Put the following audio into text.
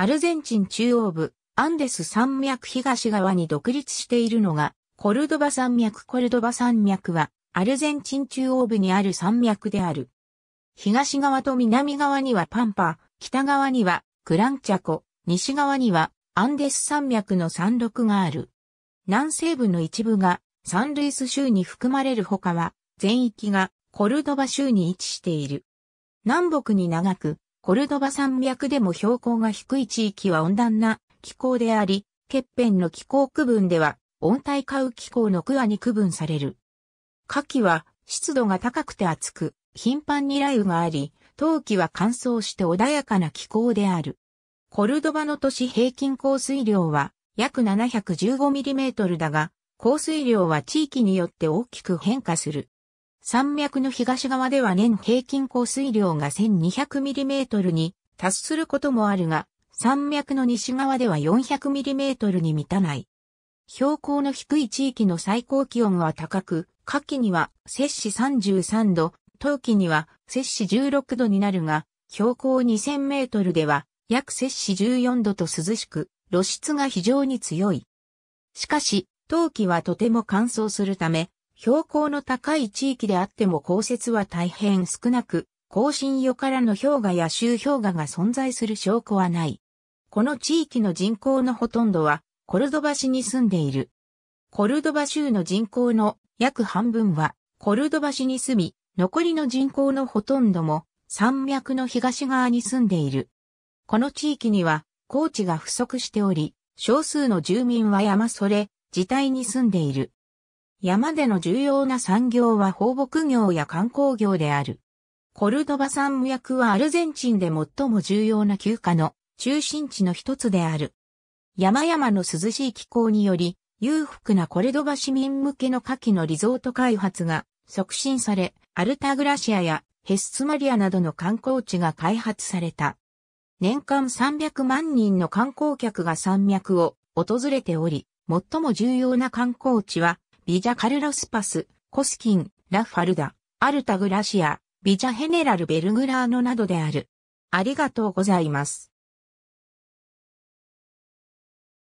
アルゼンチン中央部、アンデス山脈東側に独立しているのが、コルドバ山脈コルドバ山脈は、アルゼンチン中央部にある山脈である。東側と南側にはパンパ、北側にはクランチャコ、西側にはアンデス山脈の山麓がある。南西部の一部がサンルイス州に含まれる他は全域がコルドバ州に位置している。南北に長くコルドバ山脈でも標高が低い地域は温暖な気候であり、欠片の気候区分では温帯下雨気候のクアに区分される。夏季は湿度が高くて暑く、頻繁に雷雨があり、冬季は乾燥して穏やかな気候である。コルドバの都市平均降水量は約7 1 5トルだが、降水量は地域によって大きく変化する。山脈の東側では年平均降水量が 1200mm に達することもあるが、山脈の西側では 400mm に満たない。標高の低い地域の最高気温は高く、夏季には摂氏33度、冬季には摂氏16度になるが、標高2000メートルでは約摂氏14度と涼しく、露出が非常に強い。しかし、冬季はとても乾燥するため、標高の高い地域であっても降雪は大変少なく、更新予からの氷河や周氷河が存在する証拠はない。この地域の人口のほとんどは、コルドバ市に住んでいる。コルドバ州の人口の約半分は、コルドバ市に住み、残りの人口のほとんども、山脈の東側に住んでいる。この地域には、高地が不足しており、少数の住民は山それ、自体に住んでいる。山での重要な産業は放牧業や観光業である。コルドバ山脈はアルゼンチンで最も重要な休暇の中心地の一つである。山々の涼しい気候により、裕福なコルドバ市民向けの夏季のリゾート開発が促進され、アルタグラシアやヘスツマリアなどの観光地が開発された。年間300万人の観光客が山脈を訪れており、最も重要な観光地はビジャカルロスパス、コスキン、ラファルダ、アルタグラシア、ビジャヘネラルベルグラーノなどである。ありがとうございます。